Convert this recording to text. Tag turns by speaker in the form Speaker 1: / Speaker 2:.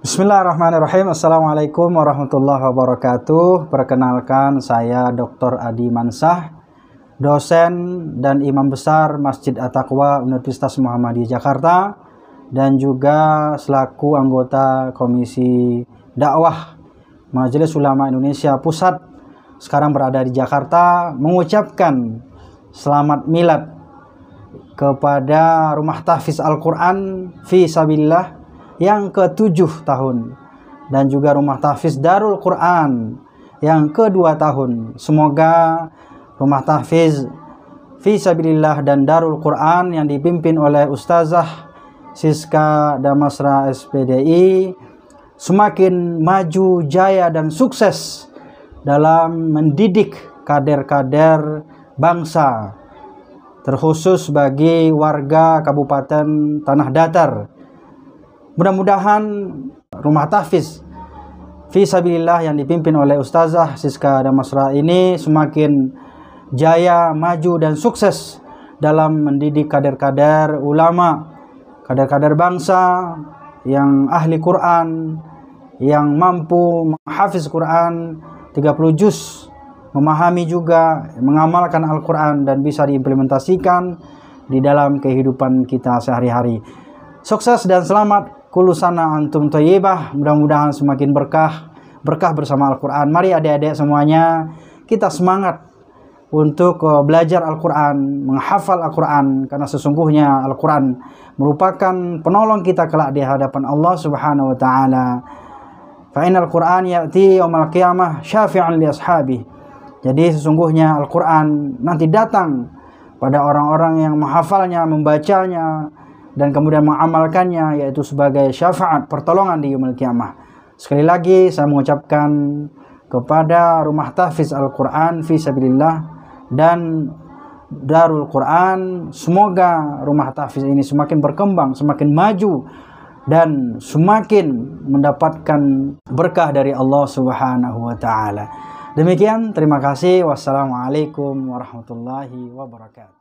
Speaker 1: Bismillahirrahmanirrahim. Assalamualaikum warahmatullahi wabarakatuh. Perkenalkan saya Dr. Adi Mansah, dosen dan imam besar Masjid At-Taqwa Universitas Muhammadiyah Jakarta dan juga selaku anggota Komisi Dakwah Majelis Ulama Indonesia Pusat sekarang berada di Jakarta mengucapkan selamat milad kepada rumah tahfiz Al-Qur'an fi sabillah yang ke-7 tahun dan juga rumah tahfiz Darul Quran yang kedua tahun. Semoga rumah tahfiz Fisabilillah dan Darul Quran yang dipimpin oleh Ustazah Siska Damasra SPDI semakin maju, jaya dan sukses dalam mendidik kader-kader bangsa terkhusus bagi warga Kabupaten Tanah Datar Mudah-mudahan rumah tahfiz Fisabilillah yang dipimpin oleh Ustazah Siska Damasra ini semakin jaya, maju dan sukses dalam mendidik kader-kader ulama, kader-kader bangsa yang ahli Quran, yang mampu menghafiz Quran 30 juz, memahami juga, mengamalkan Al-Quran dan bisa diimplementasikan di dalam kehidupan kita sehari-hari. Sukses dan selamat kulusana antum toyibah mudah-mudahan semakin berkah berkah bersama Al-Quran mari adik-adik semuanya kita semangat untuk eh, belajar Al-Quran menghafal Al-Quran karena sesungguhnya Al-Quran merupakan penolong kita kelak di hadapan Allah subhanahu wa ta'ala fa'in Al-Quran ya'ti yawmal qiyamah syafi'an li ashabi. jadi sesungguhnya Al-Quran nanti datang pada orang-orang yang menghafalnya, membacanya, dan kemudian mengamalkannya yaitu sebagai syafaat pertolongan di yaumil kiamah. Sekali lagi saya mengucapkan kepada rumah tahfiz Al-Qur'an fi sabilillah dan Darul Quran. Semoga rumah tahfiz ini semakin berkembang, semakin maju dan semakin mendapatkan berkah dari Allah Subhanahu wa taala. Demikian, terima kasih. Wassalamualaikum warahmatullahi wabarakatuh.